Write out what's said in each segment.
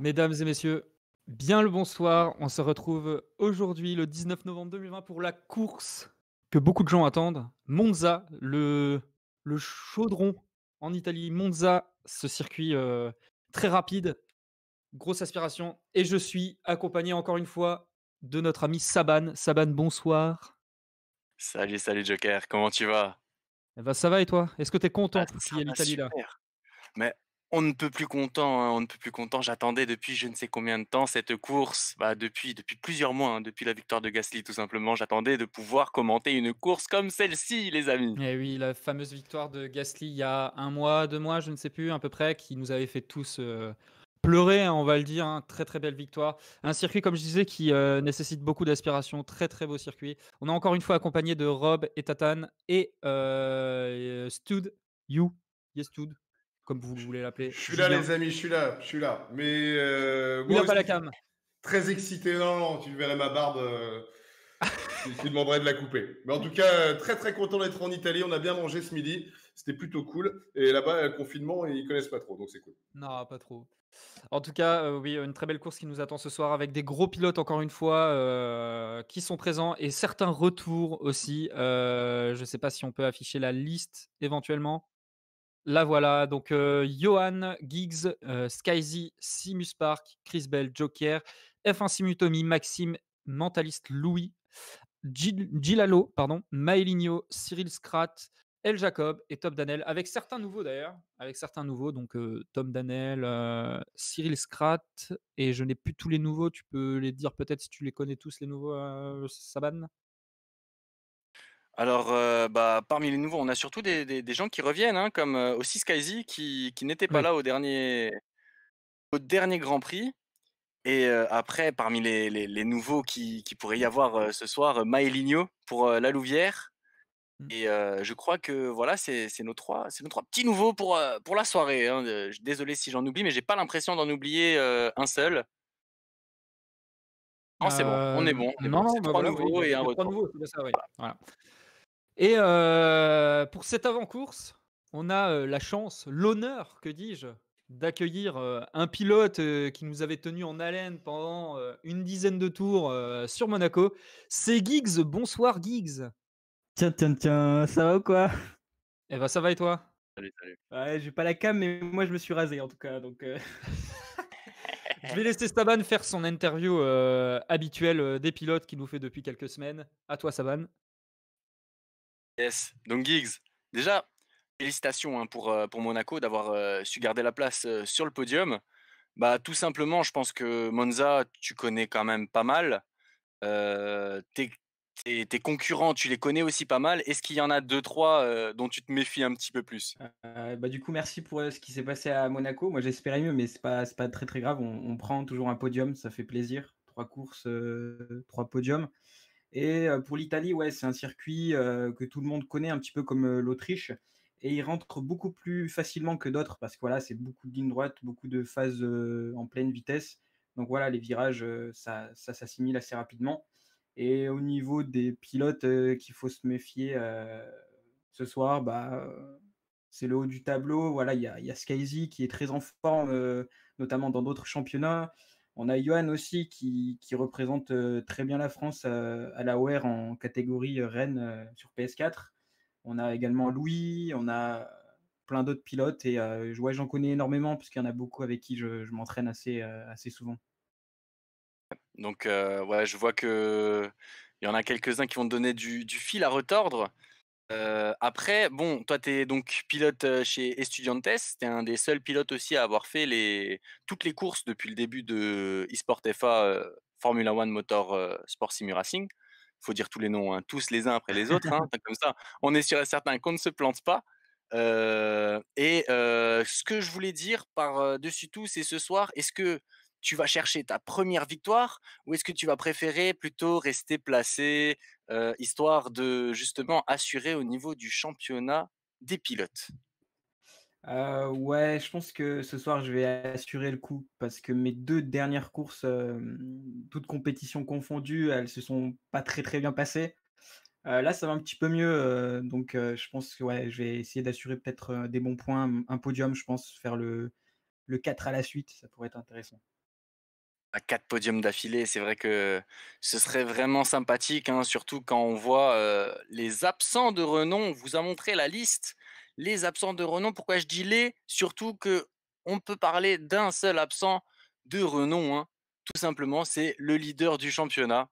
Mesdames et messieurs, bien le bonsoir. On se retrouve aujourd'hui, le 19 novembre 2020, pour la course que beaucoup de gens attendent. Monza, le, le chaudron en Italie. Monza, ce circuit euh, très rapide, grosse aspiration. Et je suis accompagné encore une fois de notre ami Saban. Saban, bonsoir. Salut, salut Joker, comment tu vas eh ben, Ça va et toi Est-ce que tu es content qu'il bah, y l'Italie là Mais on ne peut plus content, hein, on ne peut plus content. J'attendais depuis je ne sais combien de temps cette course, bah depuis, depuis plusieurs mois, hein, depuis la victoire de Gasly tout simplement. J'attendais de pouvoir commenter une course comme celle-ci, les amis. Et eh oui, la fameuse victoire de Gasly il y a un mois, deux mois, je ne sais plus à peu près, qui nous avait fait tous euh, pleurer, hein, on va le dire. Très très belle victoire. Un circuit, comme je disais, qui euh, nécessite beaucoup d'aspiration. Très très beau circuit. On a encore une fois accompagné de Rob et Tatane et euh, Stud, You, Yes Stud comme vous voulez l'appeler. Je suis là, les amis, je suis là, je suis là. Mais euh, pas la cam. Très excité, non, tu verrais ma barbe. Euh, je tu demanderais de la couper. Mais en tout cas, très très content d'être en Italie. On a bien mangé ce midi, c'était plutôt cool. Et là-bas, le euh, confinement, ils connaissent pas trop, donc c'est cool. Non, pas trop. En tout cas, euh, oui, une très belle course qui nous attend ce soir avec des gros pilotes encore une fois qui sont présents et certains retours aussi. je ne sais pas si on peut afficher la liste éventuellement. La voilà, donc euh, Johan, Giggs, euh, Skyzy, Simus Park, Chris Bell, Joker, F1 Simutomi, Maxime, Mentaliste Louis, Gilalo, pardon, Maelinho, Cyril Scrat, El Jacob et Tom Danel, avec certains nouveaux d'ailleurs, avec certains nouveaux, donc euh, Tom Danel, Cyril Scrat, et je n'ai plus tous les nouveaux, tu peux les dire peut-être si tu les connais tous les nouveaux, Saban alors, euh, bah, parmi les nouveaux, on a surtout des, gens qui reviennent, hein, comme euh, aussi Skyzy, qui, qui n'était pas là au dernier, au dernier Grand Prix. Et euh, après, parmi les, les- nouveaux qui, qui y avoir ce soir, euh, pour la Louvière. Mmh. Et je crois que voilà, c'est c'est nos trois, c'est nos trois petits nouveaux pour, pour la soirée. Hein. Désolé si j'en oublie, mais j'ai pas l'impression d'en oublier un seul. Non, c'est bon, on est bon, non, C'est bah trois nouveaux bah et un nouveaux, c'est ça, et euh, pour cette avant-course, on a euh, la chance, l'honneur, que dis-je, d'accueillir euh, un pilote qui nous avait tenu en haleine pendant une dizaine de tours sur Monaco. C'est Giggs. Bonsoir Giggs. Tiens, tiens, tiens, ça va ou quoi Eh ben ça va et toi Salut, salut. Ouais, j'ai pas la cam, mais moi je me suis rasé en tout cas, donc. Je vais laisser Staban faire son interview habituelle des pilotes qu'il nous fait depuis quelques semaines. À toi, Saban. Yes. Donc Giggs, déjà, félicitations hein, pour, euh, pour Monaco d'avoir euh, su garder la place euh, sur le podium. Bah, tout simplement, je pense que Monza, tu connais quand même pas mal. tes, tes, concurrents, tu les connais aussi pas mal. Est-ce qu'il y en a deux, trois dont tu te méfies un petit peu plus bah, Du coup, merci pour ce qui s'est passé à Monaco. Moi, j'espérais mieux, mais ce n'est pas, pas très, très grave. On, on, prend toujours un podium, ça fait plaisir. Trois courses, trois podiums. Et pour l'Italie, ouais, c'est un circuit que tout le monde connaît un petit peu comme l'Autriche. Et il rentre beaucoup plus facilement que d'autres parce que c'est beaucoup de lignes droites, beaucoup de phases en pleine vitesse. Donc voilà, les virages, ça, ça s'assimile assez rapidement. Et au niveau des pilotes qu'il faut se méfier ce soir, bah, c'est le haut du tableau. Voilà, il y a, Skyzy qui est très en forme, notamment dans d'autres championnats. On a Johan aussi qui, représente euh, très bien la France à la OR en catégorie euh, Rennes euh, sur PS4. On a également Louis, on a plein d'autres pilotes et je j'en connais énormément puisqu'il y en a beaucoup avec qui je, m'entraîne assez, assez souvent. Donc je vois qu'il y en a quelques-uns qui vont te donner du fil à retordre. Euh, après, bon, toi, tu es donc pilote chez Estudiantes. Tu es un des seuls pilotes aussi à avoir fait les, toutes les courses depuis le début de eSport FA Formula One Motor Sport Sim Racing. Il faut dire tous les noms, hein, tous les uns après les autres. Hein, comme ça, on est sûr et certain qu'on ne se plante pas. Euh, et ce que je voulais dire par-dessus tout, c'est ce soir, est-ce que tu vas chercher ta première victoire ou est-ce que tu vas préférer plutôt rester placé, histoire de justement assurer au niveau du championnat des pilotes Ouais, je pense que ce soir, je vais assurer le coup parce que mes deux dernières courses, toutes compétitions confondues, elles se sont pas très très bien passées. là, ça va un petit peu mieux, donc je pense que ouais, je vais essayer d'assurer peut-être des bons points, un podium, je pense, faire le, le 4 à la suite, ça pourrait être intéressant quatre podiums d'affilée. C'est vrai que ce serait vraiment sympathique, hein, surtout quand on voit les absents de renom. On vous a montré la liste, les absents de renom. Pourquoi je dis les Surtout que on peut parler d'un seul absent de renom. Hein. Tout simplement, c'est le leader du championnat.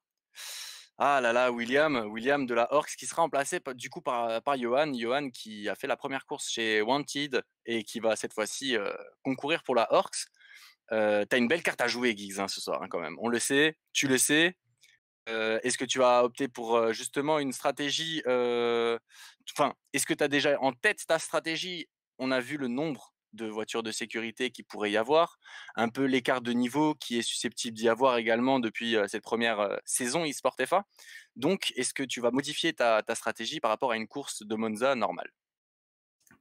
Ah là là, William, William de la Horx qui sera remplacé du coup euh, par, Johan. Johan qui a fait la première course chez Wanted et qui va cette fois-ci concourir pour la Horx euh, as une belle carte à jouer, Giggs, hein, ce soir, hein, quand même. On le sait, tu le sais. est-ce que tu vas opter pour justement une stratégie Enfin, est-ce que tu as déjà en tête ta stratégie On a vu le nombre de voitures de sécurité qui pourrait y avoir, un peu l'écart de niveau qui est susceptible d'y avoir également depuis cette première saison eSport FA. Donc, est-ce que tu vas modifier ta, stratégie par rapport à une course de Monza normale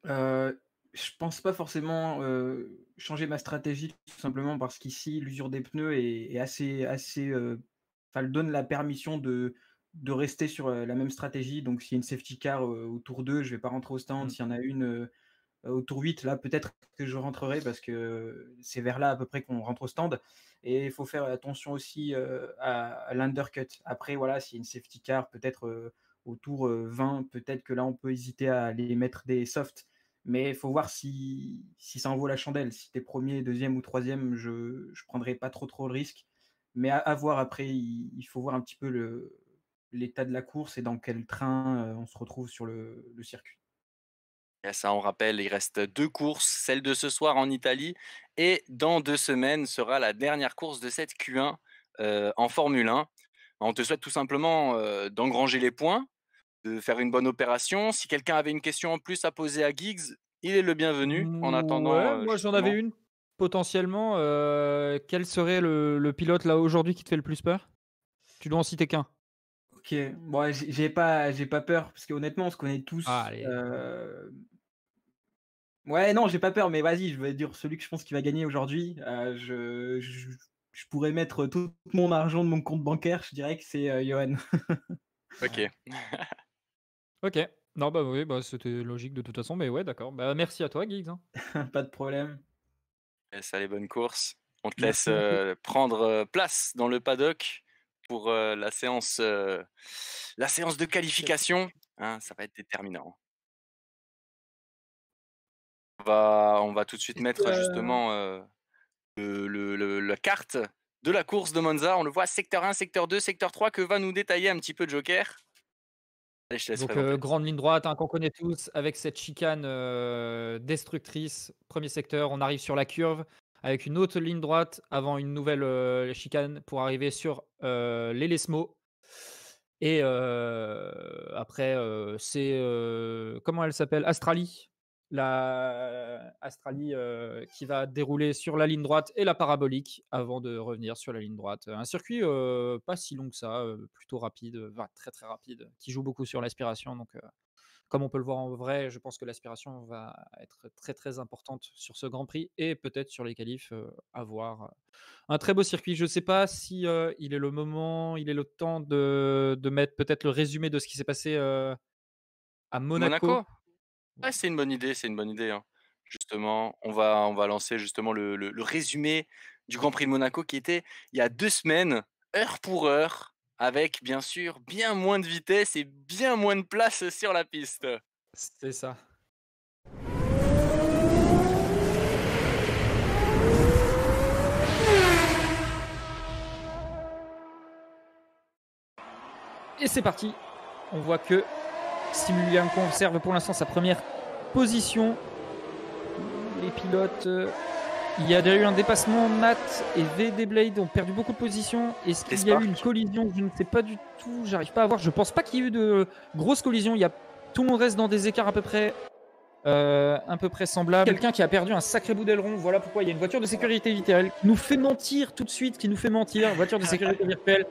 euh, Je pense pas forcément euh, changer ma stratégie tout simplement parce qu'ici l'usure des pneus est, assez assez euh, enfin donne la permission de de rester sur euh, la même stratégie donc s'il y a une safety car euh, autour au tour 2 je vais pas rentrer au stand mmh. s'il y en a une au tour 8 là peut-être que je rentrerai parce que c'est vers là à peu près qu'on rentre au stand et il faut faire attention aussi à, l'undercut après voilà s'il y a une safety car peut-être au tour 20 peut-être que là on peut hésiter à aller mettre des softs mais il faut voir si, si, ça en vaut la chandelle. Si tu es premier, deuxième ou troisième, je ne prendrai pas trop trop le risque. Mais à, voir après, il, faut voir un petit peu l'état de la course et dans quel train euh, on se retrouve sur le, circuit. ça, on rappelle, il reste deux courses, celle de ce soir en Italie et dans deux semaines sera la dernière course de cette Q1 euh, en Formule 1. On te souhaite tout simplement euh, d'engranger les points, de faire une bonne opération. Si quelqu'un avait une question en plus à poser à Giggs, il est le bienvenu. En attendant, euh, moi j'en avais une potentiellement. Euh, quel serait le, pilote là aujourd'hui qui te fait le plus peur Tu dois en citer qu'un. Ok, bon, j'ai pas, j'ai pas peur parce qu'honnêtement, on se connaît tous. Ah, euh, ouais, non, j'ai pas peur, mais vas-y, je vais dire celui que je pense qui va gagner aujourd'hui. Je, je, je, pourrais mettre tout mon argent de mon compte bancaire. Je dirais que c'est Johan. ok. OK. Non, bah, oui, bah, c'était logique de toute façon, mais ouais, d'accord. Bah, merci à toi, Giggs. Hein. Pas de problème. Et eh, ça, les bonnes courses. On te laisse euh, prendre euh, place dans le paddock pour euh, la séance, la séance de qualification. Hein, ça va être déterminant. On va, tout de suite mettre justement la carte de la course de Monza. On le voit secteur 1, secteur 2, secteur 3 que va nous détailler un petit peu Joker. Donc, euh, grande ligne droite hein, qu'on connaît tous avec cette chicane euh, destructrice. Premier secteur, on arrive sur la curve avec une autre ligne droite avant une nouvelle euh, chicane pour arriver sur les Lesmo. Et après, c'est comment elle s'appelle Astralie la Astralie qui va dérouler sur la ligne droite et la parabolique avant de revenir sur la ligne droite. Un circuit pas si long que ça, plutôt rapide, très très rapide, qui joue beaucoup sur l'aspiration. Donc, comme on peut le voir en vrai, je pense que l'aspiration va être très très importante sur ce Grand Prix et peut-être sur les qualifs à voir. Un très beau circuit. Je ne sais pas si il est le moment, il est le temps de, de mettre peut-être le résumé de ce qui s'est passé à Monaco c'est une bonne idée, c'est une bonne idée. Hein. Justement, on va, on va lancer justement le, le résumé du Grand Prix de Monaco qui était il y a deux semaines, heure pour heure, avec bien sûr bien moins de vitesse et bien moins de place sur la piste. C'est ça. Et c'est parti. On voit que Simulian conserve pour l'instant sa première position. Les pilotes. Euh, il y a déjà eu un dépassement. Matt et VD Blade ont perdu beaucoup de positions. Est-ce qu'il y a eu une collision Je ne sais pas du tout. J'arrive pas à voir. Je pense pas qu'il y ait eu de grosses collisions. Il y a... Tout le monde reste dans des écarts à peu près. Euh, à peu près semblables. Quelqu'un qui a perdu un sacré bout d'aileron, voilà pourquoi il y a une voiture de sécurité virtuelle qui nous fait mentir tout de suite, qui nous fait mentir, voiture de sécurité virtuelle.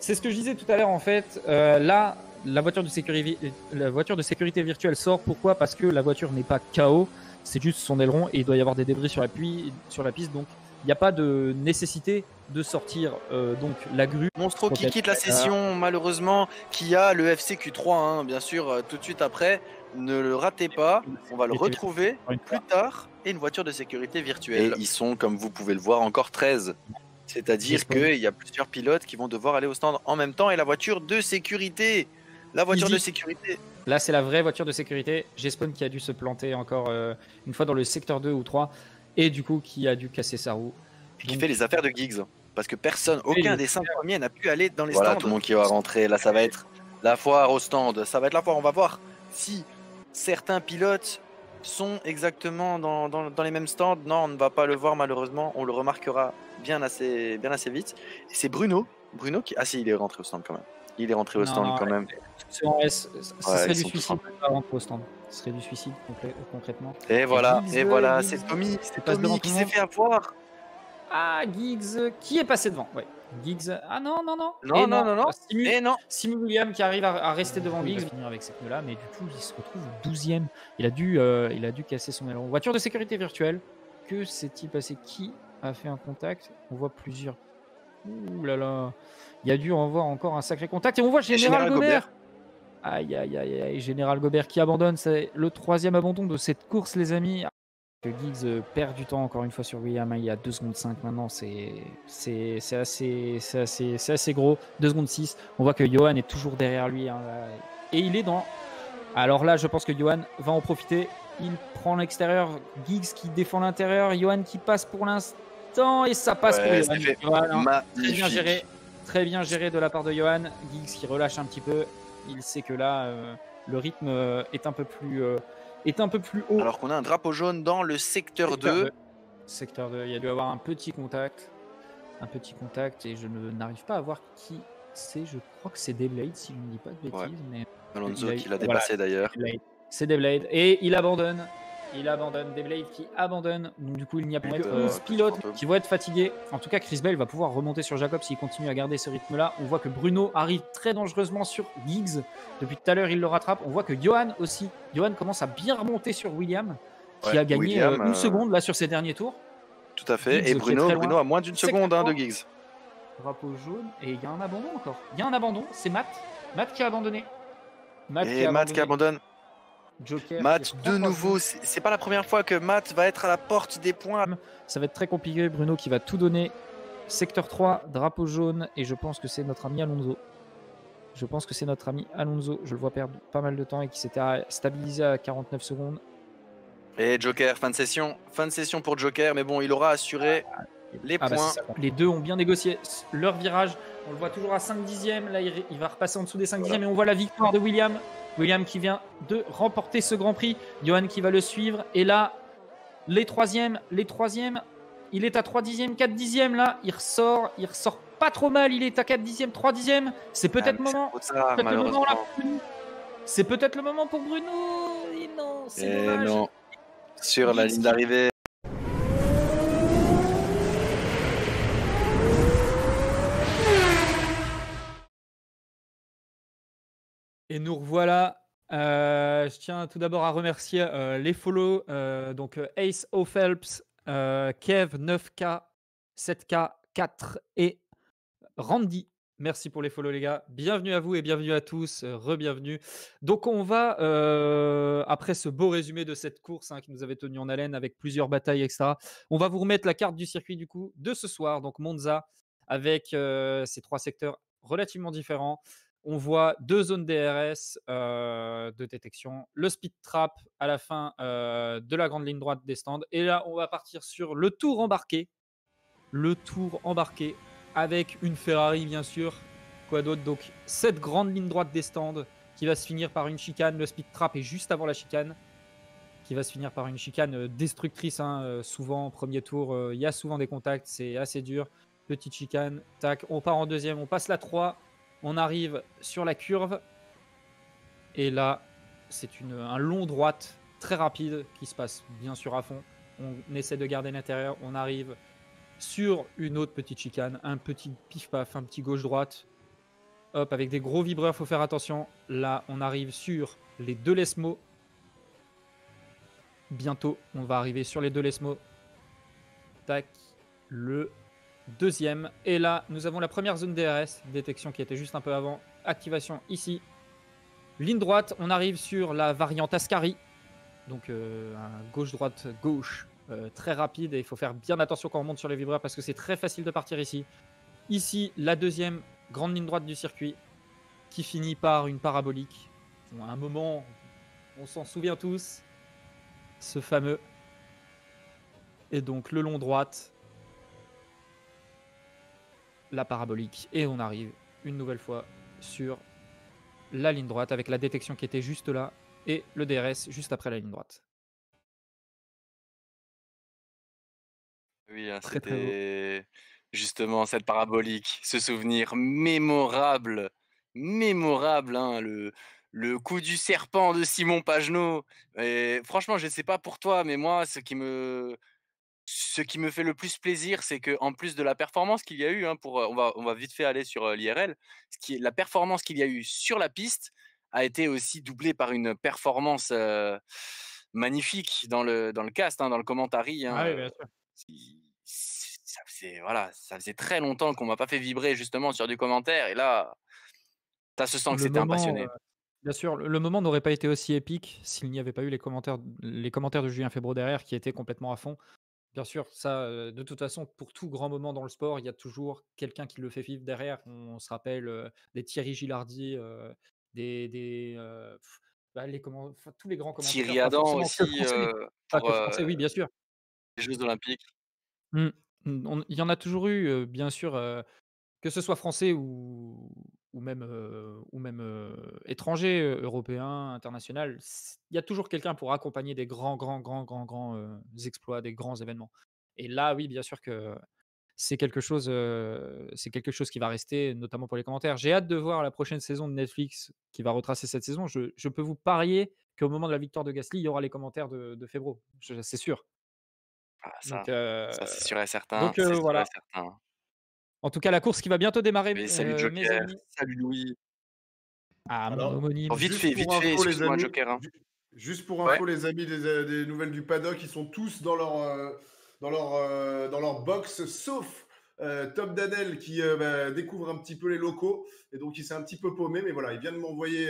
C'est ce que je disais tout à l'heure en fait. Euh, là, la voiture, de sécurité, la voiture de sécurité virtuelle sort. Pourquoi Parce que la voiture n'est pas KO, c'est juste son aileron et il doit y avoir des débris sur la, sur la piste. Donc il n'y a pas de nécessité de sortir euh, donc la grue. Monstro qui quitte la session malheureusement, qui a le FCQ3 hein, bien sûr euh, tout de suite après. Ne le ratez pas, on va le retrouver plus tard et une voiture de sécurité virtuelle. Et ils sont comme vous pouvez le voir encore 13. C'est-à-dire qu'il y a plusieurs pilotes qui vont devoir aller au stand en même temps et la voiture de sécurité la voiture de sécurité. Là, c'est la vraie voiture de sécurité. J'espère qui a dû se planter encore euh, une fois dans le secteur 2 ou 3. Et du coup, qui a dû casser sa roue. Et qui fait les affaires de Giggs. Parce que personne, aucun des cinq premiers n'a pu aller dans les stands. Voilà, tout le monde qui va rentrer. Là, ça va être la foire au stand. Ça va être la foire. On va voir si certains pilotes sont exactement dans, les mêmes stands. Non, on ne va pas le voir malheureusement. On le remarquera bien assez, bien assez vite. C'est Bruno. Bruno qui. Ah si, il est rentré au stand quand même. Il est rentré au stand quand même. Ça serait du suicide Ce serait du suicide euh, concrètement. Et voilà, et, voilà, euh, c'est Tommy, c'est qui s'est fait avoir. Ah, Giggs qui est passé devant. Ouais. Giggs. Ah non, non, non. Non, non, non, non. non. Bah, William qui arrive à, rester devant Giggs. Il va finir avec cette là, mais du coup, il se retrouve 12 e Il, a dû, euh, il a dû casser son aileron. Voiture de sécurité virtuelle. Que s'est-il passé Qui a fait un contact On voit plusieurs Ouh là là. Il a dû en voir encore un sacré contact. Et on voit Général, Gobert. Aïe, aïe, aïe, aïe. Général Gobert qui abandonne. C'est le troisième abandon de cette course, les amis. Giggs euh, perd du temps encore une fois sur William. Il y a 2 secondes 5 maintenant. C'est assez, assez, assez gros. 2 secondes 6. On voit que Johan est toujours derrière lui. Hein, euh, et il est dans. Alors là, je pense que Johan va en profiter. Il prend l'extérieur. Giggs qui défend l'intérieur. Johan qui passe pour l'instant et ça passe pour très bien géré. Très bien géré de la part de Johan. Giggs qui relâche un petit peu. Il sait que là, euh, le rythme euh, est un peu plus, euh, est un peu plus haut. Alors qu'on a un drapeau jaune dans le secteur, 2. Secteur 2. Il y a dû avoir un petit contact. Un petit contact et je n'arrive pas à voir qui c'est. Je crois que c'est des si je ne dis pas de bêtises. Mais... Alonso a, qui l'a dépassé d'ailleurs. C'est blade Et il abandonne. Il abandonne. des blades qui abandonne. Donc, du coup, il n'y a plus de euh, pilote qui vont être fatigués. En tout cas, Chris Bell va pouvoir remonter sur Jacob s'il continue à garder ce rythme-là. On voit que Bruno arrive très dangereusement sur Giggs. Depuis tout à l'heure, il le rattrape. On voit que Johan aussi. Johan commence à bien remonter sur William, qui a gagné euh, une euh, seconde là sur ses derniers tours. Tout à fait. et Bruno, Bruno à moins d'une seconde hein, de Giggs. Drapeau jaune. Et il y a un abandon encore. Il y a un abandon. C'est Matt. Matt qui a abandonné. Matt et a Matt qui abandonne. Joker. Matt, de nouveau, c'est pas la première fois que Matt va être à la porte des points. Ça va être très compliqué. Bruno qui va tout donner. Secteur 3, drapeau jaune. Et je pense que c'est notre ami Alonso. Je pense que c'est notre ami Alonso. Je le vois perdre pas mal de temps et qui s'était stabilisé à 49 secondes. Et Joker, fin de session. Fin de session pour Joker. Mais bon, il aura assuré ah, les ah bah, points. les deux ont bien négocié leur virage. On le voit toujours à 5 dixièmes. Là, il va repasser en dessous des 5 dixièmes. Et on voit la victoire de William. William qui vient de remporter ce Grand Prix. Johan qui va le suivre. Et là, les troisièmes, les troisièmes. Il est à 3 dixièmes, 4 dixièmes là. Il ressort, il ressort pas trop mal. Il est à 4 dixièmes, 3 dixièmes. Ah, c'est peut-être le moment. c'est peut-être le moment pour Bruno. non, c'est eh Non. Sur la ligne d'arrivée. Et nous revoilà. Euh, je tiens tout d'abord à remercier euh, les follow, euh, donc Ace O'Phelps, Kev 9K, 7K, 4 et Randy. Merci pour les follow les gars. Bienvenue à vous et bienvenue à tous. Rebienvenue. Donc on va, après ce beau résumé de cette course hein, qui nous avait tenu en haleine avec plusieurs batailles, etc., on va vous remettre la carte du circuit du coup de ce soir, donc Monza, avec ces trois secteurs relativement différents. On voit deux zones DRS euh, de détection, le speed trap à la fin euh, de la grande ligne droite des stands. Et là, on va partir sur le tour embarqué. Le tour embarqué avec une Ferrari, bien sûr. Quoi d'autre Donc, cette grande ligne droite des stands qui va se finir par une chicane. Le speed trap est juste avant la chicane qui va se finir par une chicane euh, destructrice. Hein, souvent, premier tour, il y a souvent des contacts, c'est assez dur. Petite chicane, tac, on part en deuxième, on passe la 3, on arrive sur la curve. Et là, c'est un long droite très rapide qui se passe bien sûr à fond. On essaie de garder l'intérieur. On arrive sur une autre petite chicane. Un petit pif-paf, un petit gauche-droite. Hop, avec des gros vibreurs, faut faire attention. Là, on arrive sur les deux Lesmo. Bientôt, on va arriver sur les deux Lesmo. Tac. Le deuxième. Et là, nous avons la première zone DRS, détection qui était juste un peu avant, activation ici. Ligne droite, on arrive sur la variante Ascari, donc gauche-droite-gauche, euh, très rapide, et il faut faire bien attention quand on monte sur les vibreurs parce que c'est très facile de partir ici. Ici, la deuxième grande ligne droite du circuit, qui finit par une parabolique. un moment, on s'en souvient tous, ce fameux. Et donc le long droite, la parabolique et on arrive une nouvelle fois sur la ligne droite avec la détection qui était juste là et le DRS juste après la ligne droite. Oui, hein, c'était justement cette parabolique, ce souvenir mémorable, mémorable, hein, le, le coup du serpent de Simon Pagenaud. franchement, je ne sais pas pour toi, mais moi, ce qui me ce qui me fait le plus plaisir, c'est que en plus de la performance qu'il y a eu, hein, pour, on, va, vite fait aller sur l'IRL, la performance qu'il y a eu sur la piste a été aussi doublée par une performance magnifique dans le, dans le cast, hein, dans le commentary. Hein, ah ça faisait, voilà, ça faisait très longtemps qu'on m'a pas fait vibrer justement sur du commentaire, et là, tu as ce sens que c'était un passionné. Bien sûr, le moment n'aurait pas été aussi épique s'il n'y avait pas eu les commentaires, les commentaires de Julien Febro derrière qui étaient complètement à fond. Bien sûr, ça, de toute façon, pour tout grand moment dans le sport, il y a toujours quelqu'un qui le fait vivre derrière. On, se rappelle des Thierry Gilardi, des, bah, les tous les grands commentateurs. Thierry Adam aussi, oui, bien sûr. Jeux Olympiques. Mmh, mmh, il y en a toujours eu, bien sûr, que ce soit français ou, ou même, ou même étranger, européen, international, il y a toujours quelqu'un pour accompagner des grands, grands, grands, grands, grands exploits, des grands événements. Et là, oui, bien sûr que c'est quelque chose, c'est quelque chose qui va rester, notamment pour les commentaires. J'ai hâte de voir la prochaine saison de Netflix qui va retracer cette saison. Je, peux vous parier qu'au moment de la victoire de Gasly, il y aura les commentaires de, de C'est sûr. Ah, ça, c'est sûr et certain. Donc voilà. Certain. En tout cas, la course qui va bientôt démarrer. Mais salut euh, Joker. salut Louis. Ah, Vite fait, vite fait, excuse-moi Joker. Hein. Juste pour info, les amis euh, des, nouvelles du paddock, ils sont tous dans leur, euh, dans leur, dans leur box, sauf Tom Danel qui bah, découvre un petit peu les locaux. Et donc, il s'est un petit peu paumé. Mais voilà, il vient de m'envoyer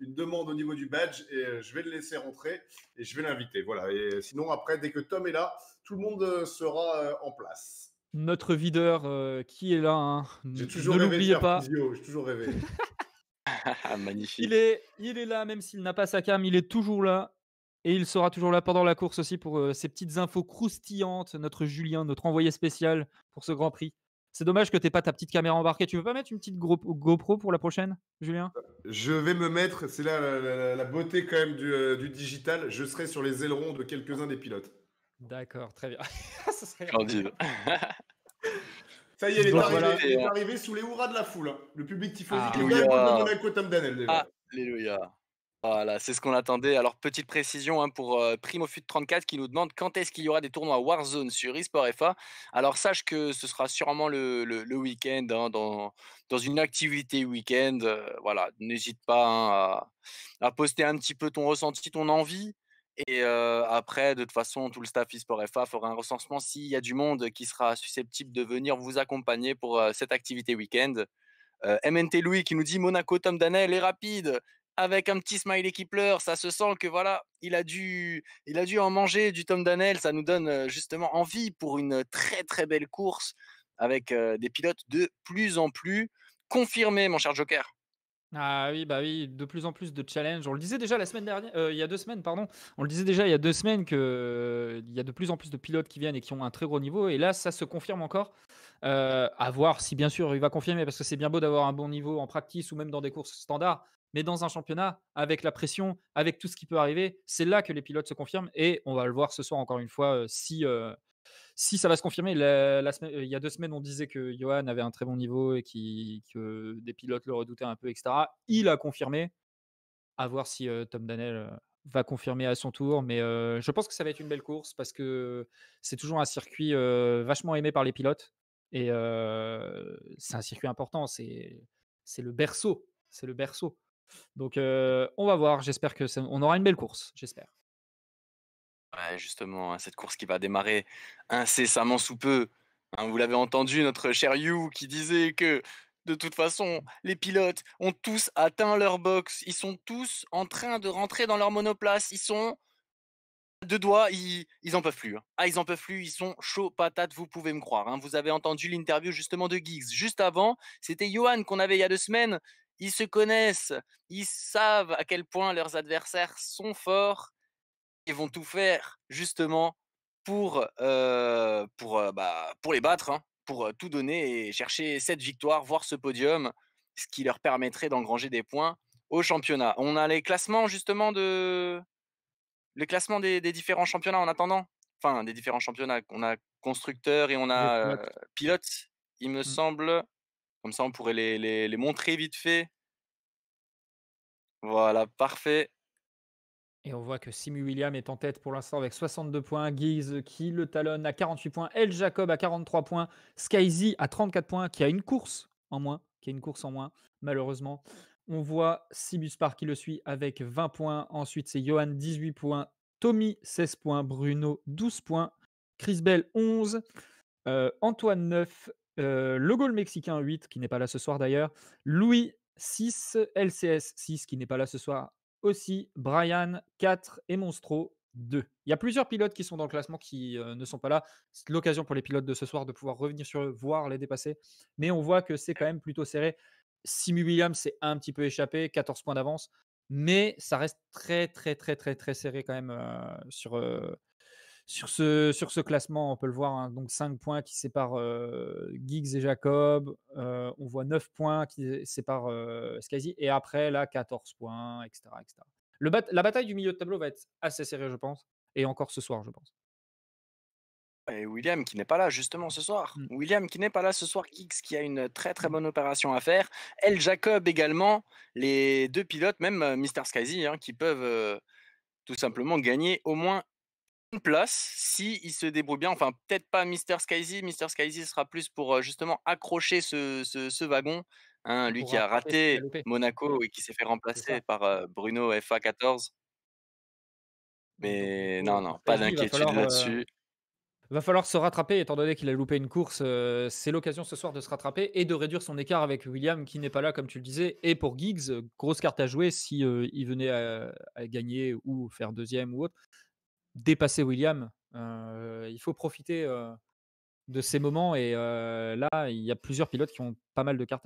une demande au niveau du badge et je vais le laisser rentrer et je vais l'inviter. Voilà. Et sinon, après, dès que Tom est là, tout le monde sera en place. Notre videur euh, qui est là, hein. ne, l'oubliez pas. Ah, il est, il est là, même s'il n'a pas sa cam, il est toujours là. Et il sera toujours là pendant la course aussi pour euh, ces petites infos croustillantes. Notre Julien, notre envoyé spécial pour ce Grand Prix. C'est dommage que tu n'aies pas ta petite caméra embarquée. Tu veux pas mettre une petite GoPro pour la prochaine, Julien euh, Je vais me mettre, c'est là la, beauté quand même du digital, je serai sur les ailerons de quelques-uns des pilotes. D'accord, très bien. ça, y est, elle est, arrivée, sous les hurrahs de la foule. Hein. Le public tifosi qui ah. Alléluia. Tom déjà. Alléluia. Voilà, c'est ce qu'on attendait. Alors, petite précision hein, pour euh, PrimoFut34 qui nous demande quand est-ce qu'il y aura des tournois Warzone sur eSport Alors, sache que ce sera sûrement le, week-end, hein, dans, dans une activité week-end. Euh, voilà, n'hésite pas à poster un petit peu ton ressenti, ton envie. Et après, de toute façon, tout le staff eSport FA fera un recensement s'il y a du monde qui sera susceptible de venir vous accompagner pour cette activité week-end. MNT Louis qui nous dit Monaco Tom Danel est rapide avec un petit smiley qui pleure. Ça se sent que voilà, il a dû, il a dû en manger du Tom Danel. Ça nous donne justement envie pour une très très belle course avec des pilotes de plus en plus confirmés, mon cher Joker. Ah oui, bah oui, de plus en plus de challenges. On le disait déjà la semaine dernière, euh, il y a deux semaines, pardon. On le disait déjà il y a deux semaines que il y a de plus en plus de pilotes qui viennent et qui ont un très gros niveau. Et là, ça se confirme encore. Euh, à voir si bien sûr il va confirmer, parce que c'est bien beau d'avoir un bon niveau en practice ou même dans des courses standards, mais dans un championnat, avec la pression, avec tout ce qui peut arriver, c'est là que les pilotes se confirment. Et on va le voir ce soir encore une fois euh, si si ça va se confirmer, la, euh, il y a deux semaines, on disait que Johan avait un très bon niveau et qui, que des pilotes le redoutaient un peu, etc. Il a confirmé. À voir si euh, Tom Daniel euh, va confirmer à son tour. Mais je pense que ça va être une belle course parce que c'est toujours un circuit vachement aimé par les pilotes. Et c'est un circuit important. C'est le berceau. C'est le berceau. Donc on va voir. J'espère que on aura une belle course. J'espère. Bah, justement à hein, cette course qui va démarrer incessamment sous peu. Hein, vous l'avez entendu, notre cher You qui disait que de toute façon, les pilotes ont tous atteint leur box. Ils sont tous en train de rentrer dans leur monoplace. Ils sont de doigts, ils, n'en en peuvent plus. Hein. Ah, ils en peuvent plus, ils sont chauds patates, vous pouvez me croire. Vous avez entendu l'interview justement de Geeks Juste avant, c'était Johan qu'on avait il y a deux semaines. Ils se connaissent, ils savent à quel point leurs adversaires sont forts vont tout faire justement pour, pour, bah, pour les battre, hein, pour tout donner et chercher cette victoire, voir ce podium, ce qui leur permettrait d'engranger des points au championnat. On a les classements justement de les classements des, différents championnats en attendant. Enfin, des différents championnats. On a constructeur et on a pilote, il me mmh. semble. Comme ça, on pourrait les montrer vite fait. Voilà, parfait. Et on voit que Simu William est en tête pour l'instant avec 62 points, Guise qui le talonne à 48 points, El Jacob à 43 points, Skyzy à 34 points, qui a une course en moins, qui a une course en moins, malheureusement. On voit Sibuspar qui le suit avec 20 points. Ensuite, c'est Johan 18 points, Tommy 16 points, Bruno 12 points, Chris Bell 11, euh, Antoine 9, euh, le gol mexicain 8, qui n'est pas là ce soir d'ailleurs, Louis 6, LCS 6, qui n'est pas là ce soir aussi Brian 4 et Monstro 2. Il y a plusieurs pilotes qui sont dans le classement qui euh, ne sont pas là. C'est l'occasion pour les pilotes de ce soir de pouvoir revenir sur eux, voir les dépasser. Mais on voit que c'est quand même plutôt serré. Simu Williams s'est un petit peu échappé, 14 points d'avance. Mais ça reste très, très, très, très, très serré quand même euh, sur, euh, sur ce, sur ce classement, on peut le voir, hein, donc 5 points qui séparent euh, Giggs et Jacob. Euh, on voit 9 points qui séparent euh, Skyzy Et après, là, 14 points, etc. la bataille du milieu de tableau va être assez serrée, je pense. Et encore ce soir, je pense. Et William qui n'est pas là justement ce soir. Mmh. William qui n'est pas là ce soir, Giggs qui a une très très mmh. bonne opération à faire. elle Jacob également, les deux pilotes, même Mister Skyzy, hein, qui peuvent tout simplement gagner au moins une place si il se débrouille bien. Enfin, peut-être pas Mister Skyzy. Mister Skyzy sera plus pour justement accrocher ce, wagon. Hein, lui qui a raté Monaco et qui s'est fait remplacer par Bruno FA14. Mais non, non, pas d'inquiétude là-dessus. Va falloir se rattraper, étant donné qu'il a loupé une course. c'est l'occasion ce soir de se rattraper et de réduire son écart avec William, qui n'est pas là, comme tu le disais. Et pour Giggs, grosse carte à jouer si il venait à, gagner ou faire deuxième ou autre dépasser William. Euh, il faut profiter euh, de ces moments. Et euh, là, il y a plusieurs pilotes qui ont pas mal de cartes